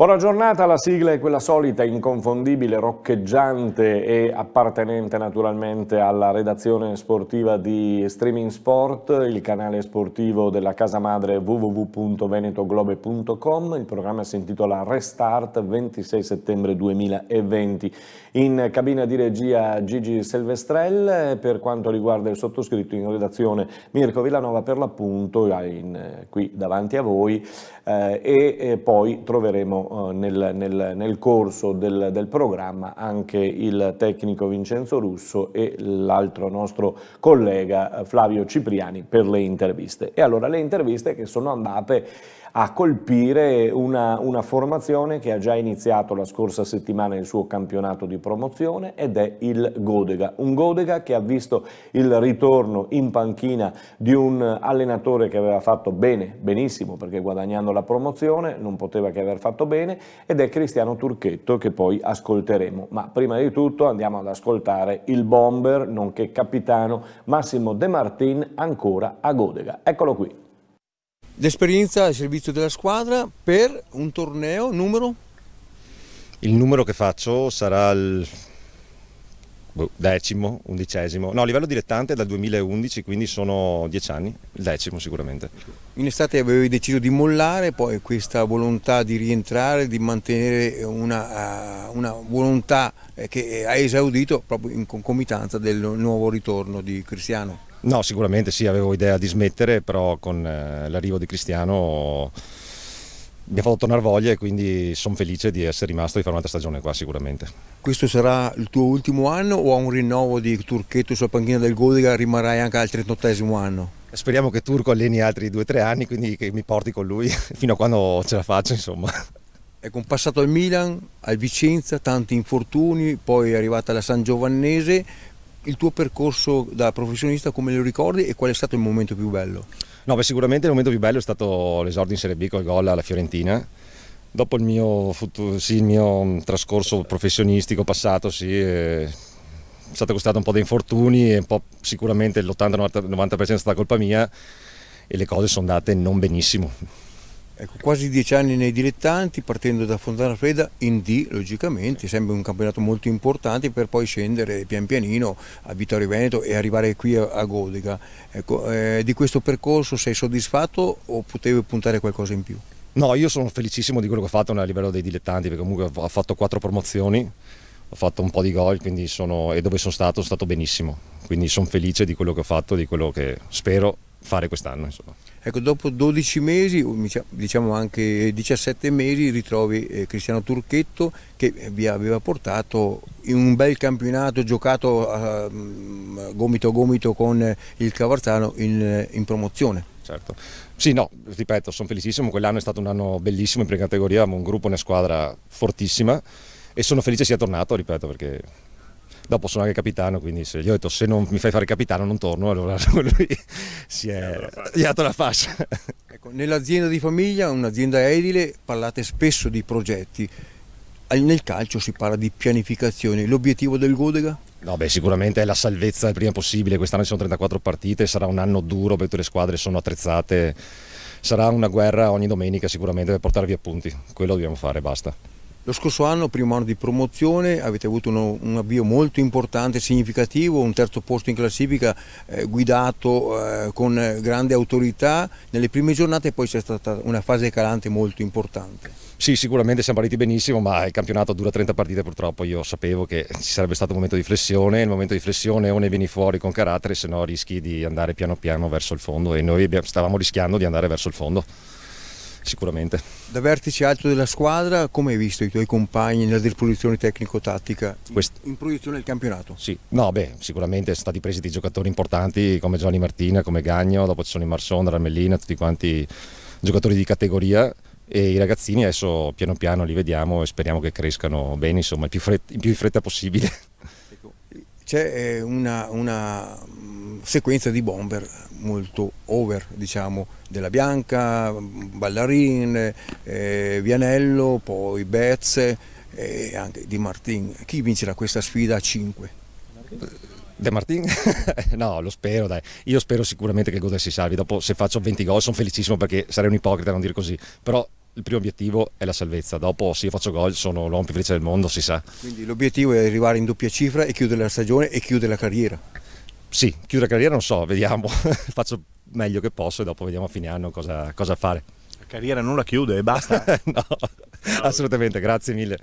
Buona giornata, la sigla è quella solita, inconfondibile, roccheggiante e appartenente naturalmente alla redazione sportiva di Streaming Sport, il canale sportivo della casa madre www.venetoglobe.com. Il programma si intitola Restart 26 settembre 2020. In cabina di regia Gigi Silvestrell, per quanto riguarda il sottoscritto in redazione Mirko Villanova per l'appunto, qui davanti a voi, eh, e eh, poi troveremo eh, nel, nel, nel corso del, del, programma anche il tecnico Vincenzo Russo e l'altro nostro collega eh, Flavio Cipriani per le interviste. E allora le interviste che sono andate a colpire una, una formazione che ha già iniziato la scorsa settimana il suo campionato di promozione ed è il Godega. Un Godega che ha visto il ritorno in panchina di un allenatore che aveva fatto bene, benissimo, perché guadagnando la promozione non poteva che aver fatto bene, ed è Cristiano Turchetto che poi ascolteremo. Ma prima di tutto andiamo ad ascoltare il bomber, nonché capitano Massimo De Martin, ancora a Godega. Eccolo qui d'esperienza al servizio della squadra per un torneo numero? Il numero che faccio sarà il boh, decimo, undicesimo, no a livello dilettante dal 2011 quindi sono dieci anni, il decimo sicuramente. In estate avevi deciso di mollare, poi questa volontà di rientrare, di mantenere una, eh, una volontà eh, che hai esaudito proprio in concomitanza del nuovo ritorno di Cristiano. No, sicuramente sì, avevo idea di smettere, però con eh, l'arrivo di Cristiano mi ha fatto tornare voglia e quindi sono felice di essere rimasto e di fare un'altra stagione qua sicuramente. Questo sarà il tuo ultimo anno o a un rinnovo di Turchetto sulla panchina del Godiga rimarrai anche al 38 anno? Speriamo che Turco alleni altri 2-3 anni, quindi che mi porti con lui fino a quando ce la faccio insomma. Ecco, un passato al Milan, al Vicenza, tanti infortuni, poi è arrivata la San Giovannese, il tuo percorso da professionista come lo ricordi e qual è stato il momento più bello? No, beh, sicuramente il momento più bello è stato l'esordio in Serie B col gol alla Fiorentina. Dopo il mio, futuro, sì, il mio mm, trascorso professionistico passato, sì, è stato costato un po' di infortuni e sicuramente l'80-90% è stata colpa mia e le cose sono andate non benissimo. Ecco, quasi dieci anni nei dilettanti, partendo da Fontana Freda in D, logicamente, sempre un campionato molto importante per poi scendere pian pianino a Vittorio Veneto e arrivare qui a, a Godega. Ecco, eh, di questo percorso sei soddisfatto o potevi puntare qualcosa in più? No, io sono felicissimo di quello che ho fatto a livello dei dilettanti, perché comunque ho fatto quattro promozioni, ho fatto un po' di gol sono, e dove sono stato sono stato benissimo, quindi sono felice di quello che ho fatto, di quello che spero fare quest'anno. Insomma. Ecco, dopo 12 mesi, diciamo anche 17 mesi, ritrovi eh, Cristiano Turchetto che vi aveva portato in un bel campionato giocato a mm, gomito a gomito con il Cavarzano in, in promozione. Certo. Sì, no, ripeto, sono felicissimo, quell'anno è stato un anno bellissimo in prima categoria, avevamo un gruppo, una squadra fortissima e sono felice sia tornato, ripeto, perché Dopo sono anche capitano, quindi se, gli ho detto se non mi fai fare capitano non torno, allora lui si è gli dato la fascia. Ecco, nell'azienda di famiglia, un'azienda edile, parlate spesso di progetti. Nel calcio si parla di pianificazione, l'obiettivo del Godega? No, beh, sicuramente è la salvezza il prima possibile. Quest'anno ci sono 34 partite, sarà un anno duro perché le squadre sono attrezzate. Sarà una guerra ogni domenica sicuramente per portare via punti. Quello dobbiamo fare, basta. Lo scorso anno, primo anno di promozione, avete avuto uno, un avvio molto importante, significativo, un terzo posto in classifica eh, guidato eh, con grande autorità. Nelle prime giornate poi c'è stata una fase calante molto importante. Sì, sicuramente siamo partiti benissimo, ma il campionato dura 30 partite purtroppo. Io sapevo che ci sarebbe stato un momento di flessione, il momento di flessione o ne vieni fuori con carattere, se no rischi di andare piano piano verso il fondo e noi stavamo rischiando di andare verso il fondo sicuramente. Da vertice alto della squadra, come hai visto i tuoi compagni nella disposizione tecnico-tattica in proiezione del campionato? Sì, no, beh, sicuramente sono stati presi dei giocatori importanti come Gianni Martina, come Gagno, dopo ci sono i Marson, Ramellina, tutti quanti giocatori di categoria e i ragazzini adesso piano piano li vediamo e speriamo che crescano bene, insomma, il più, fret- il più in fretta possibile c'è eh, una, una, mm, sequenza di bomber molto over, diciamo, della Bianca, mm, Ballarin, eh, Vianello, poi Betz e eh, anche Di Martin. Chi vincerà questa sfida a 5? De Martin? no, lo spero, dai. Io spero sicuramente che il Goder si salvi. Dopo, se faccio 20 gol, sono felicissimo perché sarei un ipocrita a non dire così. Però il primo obiettivo è la salvezza, dopo se io faccio gol sono l'uomo più felice del mondo, si sa. Quindi l'obiettivo è arrivare in doppia cifra e chiudere la stagione e chiudere la carriera? Sì, chiudere la carriera non so, vediamo, faccio meglio che posso e dopo vediamo a fine anno cosa, cosa fare. La carriera non la chiude e basta? no, no, assolutamente, grazie mille.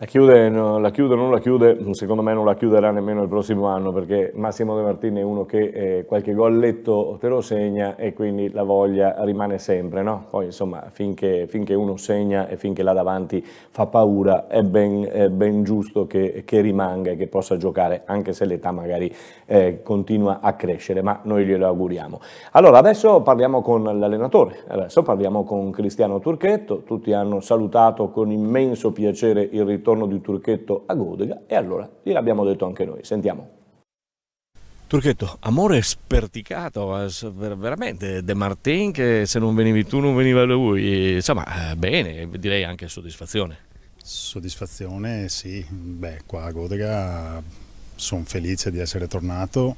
La chiude, no, la chiude, non la chiude, secondo me non la chiuderà nemmeno il prossimo anno perché Massimo De Martini è uno che eh, qualche golletto te lo segna e quindi la voglia rimane sempre, no? Poi insomma finché, finché, uno segna e finché là davanti fa paura è ben, è ben giusto che, che, rimanga e che possa giocare anche se l'età magari eh, continua a crescere, ma noi glielo auguriamo. Allora adesso parliamo con l'allenatore, adesso parliamo con Cristiano Turchetto, tutti hanno salutato con immenso piacere il ritorno ritorno di Turchetto a Godega e allora gliel'abbiamo detto anche noi. Sentiamo. Turchetto, amore sperticato, veramente De Martin che se non venivi tu non veniva lui, insomma eh, bene, direi anche soddisfazione. Soddisfazione sì, beh qua a Godega sono felice di essere tornato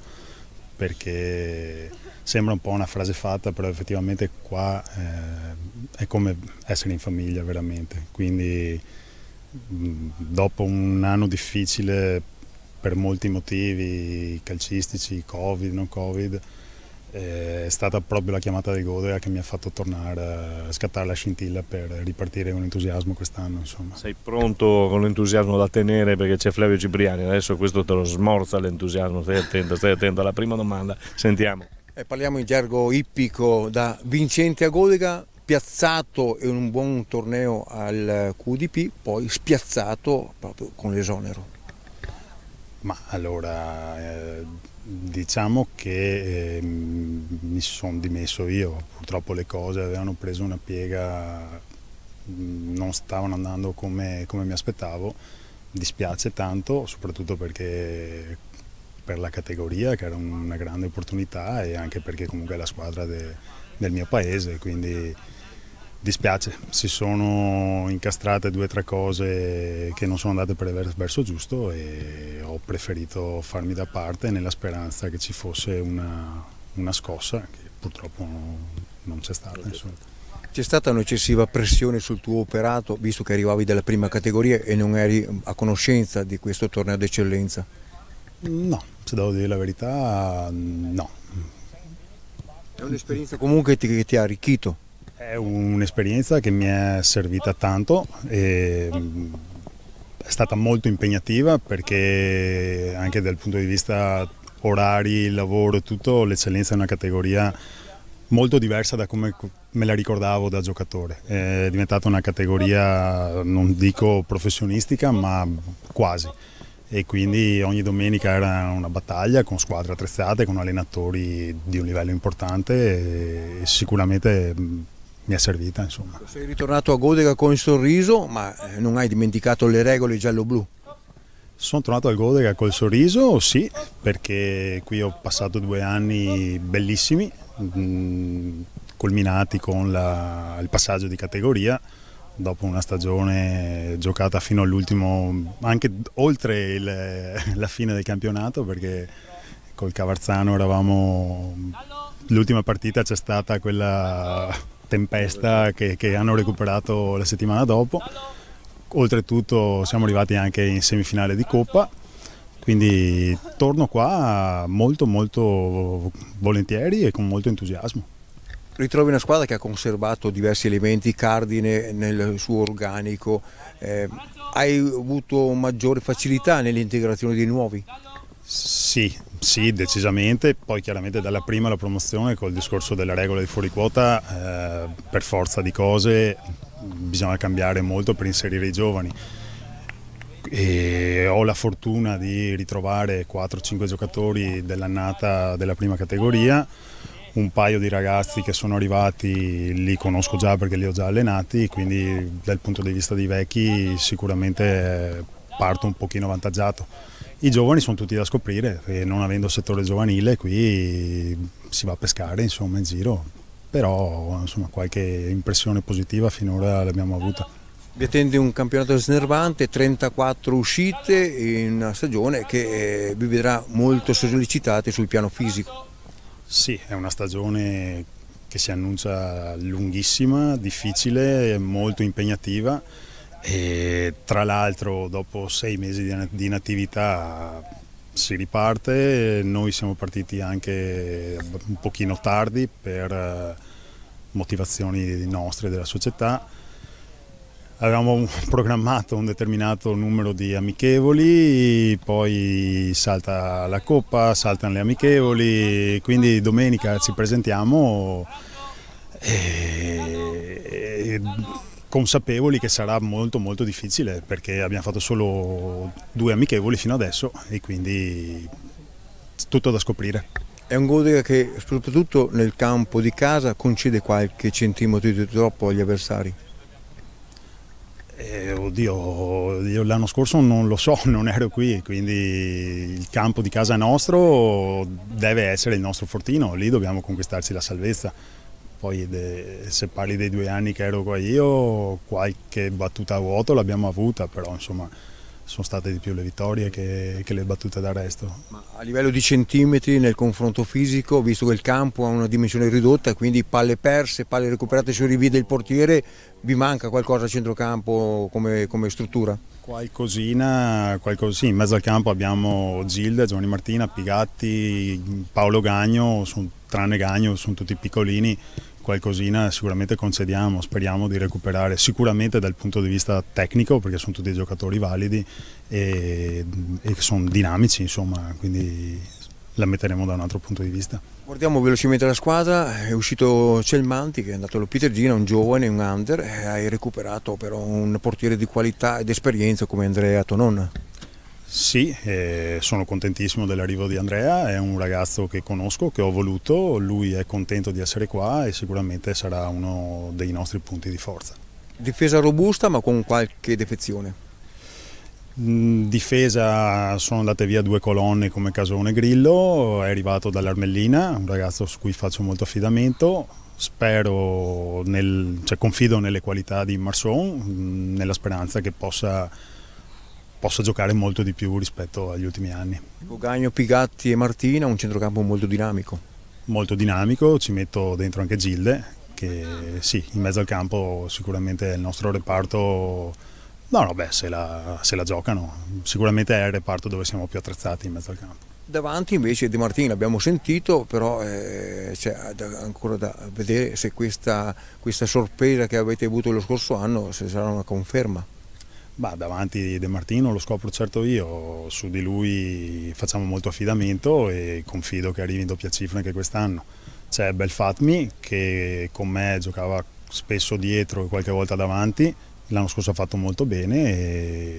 perché sembra un po' una frase fatta però effettivamente qua eh, è come essere in famiglia veramente, quindi Mm, dopo un anno difficile per molti motivi calcistici, covid, non covid, eh, è stata proprio la chiamata di Godrea che mi ha fatto tornare a eh, scattare la scintilla per ripartire con entusiasmo quest'anno. Sei pronto con l'entusiasmo da tenere perché c'è Flavio Cipriani, adesso questo te lo smorza l'entusiasmo, stai attento, stai attento alla prima domanda, sentiamo. Eh, parliamo in gergo ippico da vincente a Godega spiazzato in un buon torneo al QDP, poi spiazzato proprio con l'esonero. Ma allora eh, diciamo che ehm, mi sono dimesso io, purtroppo le cose avevano preso una piega, mm, non stavano andando come, come mi aspettavo, dispiace tanto, soprattutto perché per la categoria che era una grande opportunità e anche perché comunque è la squadra de, del mio paese, quindi Dispiace, si sono incastrate due o tre cose che non sono andate per il verso giusto e ho preferito farmi da parte nella speranza che ci fosse una, una scossa che purtroppo non c'è stata. Certo. C'è stata un'eccessiva pressione sul tuo operato visto che arrivavi dalla prima categoria e non eri mm, a conoscenza di questo torneo d'eccellenza? No, se devo dire la verità, no. È un'esperienza comunque che ti ha arricchito? È un'esperienza che mi è servita tanto, mm, è stata molto impegnativa perché anche dal punto di vista orari, lavoro, e tutto, l'eccellenza è una categoria molto diversa da come me la ricordavo da giocatore. È diventata una categoria, non dico professionistica, ma quasi. E quindi ogni domenica era una battaglia con squadre attrezzate, con allenatori di un livello importante e sicuramente mm, mi è servita. Insomma. Sei ritornato a Godega con il sorriso, ma eh, non hai dimenticato le regole giallo-blu? Sono tornato al Godega col sorriso, sì, perché qui ho passato due anni bellissimi, mm, culminati con la, il passaggio di categoria, dopo una stagione giocata fino all'ultimo, anche oltre il, la fine del campionato, perché col Cavarzano eravamo... L'ultima partita c'è stata quella tempesta che, che hanno recuperato la settimana dopo. Oltretutto siamo arrivati anche in semifinale di Coppa, quindi torno qua molto molto volentieri e con molto entusiasmo. Ritrovi una squadra che ha conservato diversi elementi cardine nel suo organico, eh, hai avuto maggiore facilità nell'integrazione dei nuovi? Sì, sì, decisamente, poi chiaramente dalla prima la promozione col discorso della regola di fuori quota eh, per forza di cose bisogna cambiare molto per inserire i giovani. E ho la fortuna di ritrovare 4-5 giocatori dell'annata della prima categoria, un paio di ragazzi che sono arrivati li conosco già perché li ho già allenati, quindi dal punto di vista dei vecchi sicuramente parto un pochino avvantaggiato. I giovani sono tutti da scoprire, perché non avendo settore giovanile qui si va a pescare insomma, in giro, però insomma, qualche impressione positiva finora l'abbiamo avuta. Vi attende un campionato snervante, 34 uscite in una stagione che eh, vi vedrà molto sollecitate sul piano fisico. Sì, è una stagione che si annuncia lunghissima, difficile, molto impegnativa e tra l'altro dopo sei mesi di inattività si riparte, noi siamo partiti anche un pochino tardi per eh, motivazioni nostre della società, avevamo programmato un determinato numero di amichevoli, poi salta la coppa, saltano le amichevoli, quindi domenica ci presentiamo e, e consapevoli che sarà molto molto difficile perché abbiamo fatto solo due amichevoli fino adesso e quindi tutto da scoprire. È un Godega che soprattutto nel campo di casa concede qualche centimetro di troppo agli avversari. Eh, oddio, io l'anno scorso non lo so, non ero qui, quindi il campo di casa nostro deve essere il nostro fortino, lì dobbiamo conquistarci la salvezza. Poi de, se parli dei due anni che ero qua io, qualche battuta a vuoto l'abbiamo avuta, però insomma sono state di più le vittorie che, che le battute d'arresto. A livello di centimetri nel confronto fisico, visto che il campo ha una dimensione ridotta, quindi palle perse, palle recuperate su rivie del portiere, vi manca qualcosa a centrocampo come, come struttura? Qualcosina, sì, in mezzo al campo abbiamo Gilda, Giovanni Martina, Pigatti, Paolo Gagno, sono, tranne Gagno, sono tutti piccolini qualcosina sicuramente concediamo, speriamo di recuperare, sicuramente dal punto di vista tecnico perché sono tutti giocatori validi e, e sono dinamici, insomma, quindi la metteremo da un altro punto di vista. Guardiamo velocemente la squadra, è uscito Celmanti che è andato allo Peter Gina, un giovane, un under, hai recuperato però un portiere di qualità ed esperienza come Andrea Tonon. Sì, eh, sono contentissimo dell'arrivo di Andrea, è un ragazzo che conosco, che ho voluto, lui è contento di essere qua e sicuramente sarà uno dei nostri punti di forza. Difesa robusta ma con qualche defezione? Mm, difesa sono andate via due colonne come Casone Grillo, è arrivato dall'Armellina, un ragazzo su cui faccio molto affidamento, spero, nel, cioè confido nelle qualità di Marson, mm, nella speranza che possa possa giocare molto di più rispetto agli ultimi anni. Ecco, Gagno, Pigatti e Martina, un centrocampo molto dinamico. Molto dinamico, ci metto dentro anche Gilde, che sì, in mezzo al campo sicuramente il nostro reparto, no, no, beh, se la, se la giocano, sicuramente è il reparto dove siamo più attrezzati in mezzo al campo. Davanti invece De Martini l'abbiamo sentito, però eh, c'è ancora da vedere se questa, questa sorpresa che avete avuto lo scorso anno se sarà una conferma. Bah, davanti De Martino lo scopro certo io, su di lui facciamo molto affidamento e confido che arrivi in doppia cifra anche quest'anno. C'è Belfatmi che con me giocava spesso dietro e qualche volta davanti, l'anno scorso ha fatto molto bene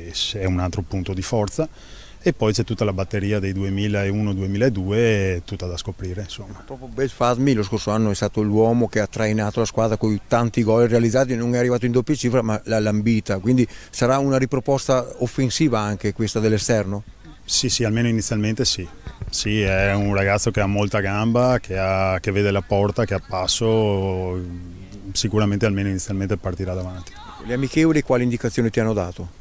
e è un altro punto di forza e poi c'è tutta la batteria dei 2001-2002 tutta da scoprire insomma. Bel Belfasmi lo scorso anno è stato l'uomo che ha trainato la squadra con tanti gol realizzati, non è arrivato in doppia cifra ma l'ha lambita, quindi sarà una riproposta offensiva anche questa dell'esterno? Sì, sì, almeno inizialmente sì. Sì, è un ragazzo che ha molta gamba, che, ha, che vede la porta, che ha passo, sicuramente almeno inizialmente partirà davanti. Le amichevoli quali indicazioni ti hanno dato?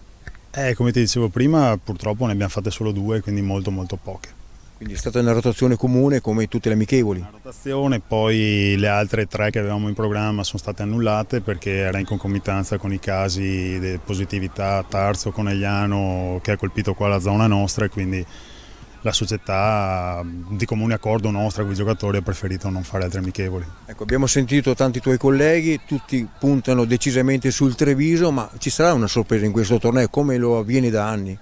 Eh, come ti dicevo prima, purtroppo ne abbiamo fatte solo due, quindi molto molto poche. Quindi è stata una rotazione comune come tutte le amichevoli? Una rotazione, poi le altre tre che avevamo in programma sono state annullate perché era in concomitanza con i casi di positività Tarso, Conegliano che ha colpito qua la zona nostra e quindi la società di comune accordo nostra con i giocatori ha preferito non fare altre amichevoli. Ecco, abbiamo sentito tanti tuoi colleghi, tutti puntano decisamente sul Treviso, ma ci sarà una sorpresa in questo torneo come lo avviene da anni?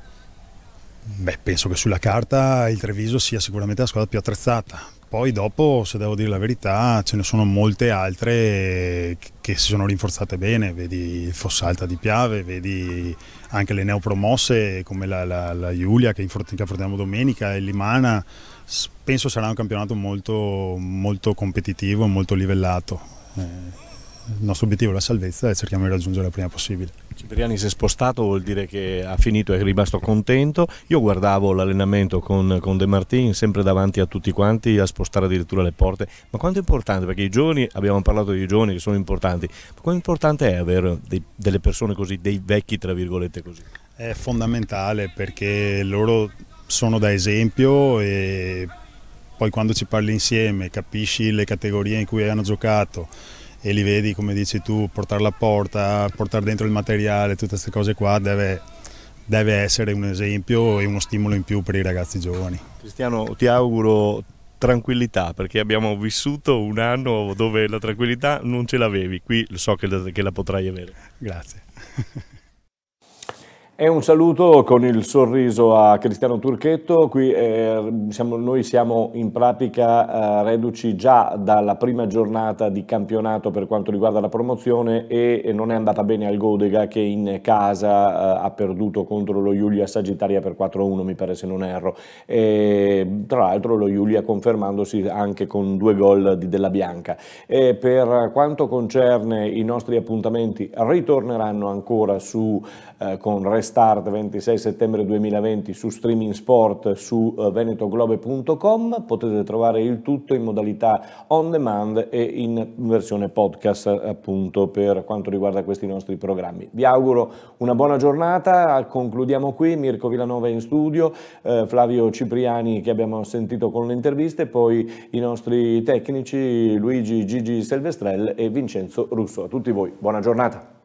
Beh, penso che sulla carta il Treviso sia sicuramente la squadra più attrezzata. Poi dopo, se devo dire la verità, ce ne sono molte altre che si sono rinforzate bene, vedi Fossalta di Piave, vedi anche le neopromosse come la, la, la Giulia che, che affrontiamo domenica e Limana, penso sarà un campionato molto, molto competitivo e molto livellato. Eh il nostro obiettivo è la salvezza e cerchiamo di raggiungerla prima possibile. Cipriani si è spostato, vuol dire che ha finito e è rimasto contento. Io guardavo l'allenamento con, con De Martin, sempre davanti a tutti quanti, a spostare addirittura le porte. Ma quanto è importante? Perché i giovani, abbiamo parlato di giovani che sono importanti, ma quanto importante è avere dei, delle persone così, dei vecchi, tra virgolette, così? È fondamentale perché loro sono da esempio e poi quando ci parli insieme capisci le categorie in cui hanno giocato e li vedi, come dici tu, portare la porta, portare dentro il materiale, tutte queste cose qua, deve, deve essere un esempio e uno stimolo in più per i ragazzi giovani. Cristiano, ti auguro tranquillità perché abbiamo vissuto un anno dove la tranquillità non ce l'avevi, qui so che la, che la potrai avere. Grazie. E un saluto con il sorriso a Cristiano Turchetto, Qui, eh, siamo, noi siamo in pratica eh, reduci già dalla prima giornata di campionato per quanto riguarda la promozione e, e non è andata bene al Godega che in casa eh, ha perduto contro lo Giulia Sagittaria per 4-1 mi pare se non erro, e, tra l'altro lo Giulia confermandosi anche con due gol di Della Bianca. E per quanto concerne i nostri appuntamenti ritorneranno ancora su eh, con Restart 26 settembre 2020 su Streaming Sport su eh, venetoglobe.com. Potete trovare il tutto in modalità on demand e in versione podcast appunto per quanto riguarda questi nostri programmi. Vi auguro una buona giornata, concludiamo qui, Mirko Villanova in studio, eh, Flavio Cipriani che abbiamo sentito con le interviste, poi i nostri tecnici Luigi Gigi Selvestrel e Vincenzo Russo. A tutti voi, buona giornata.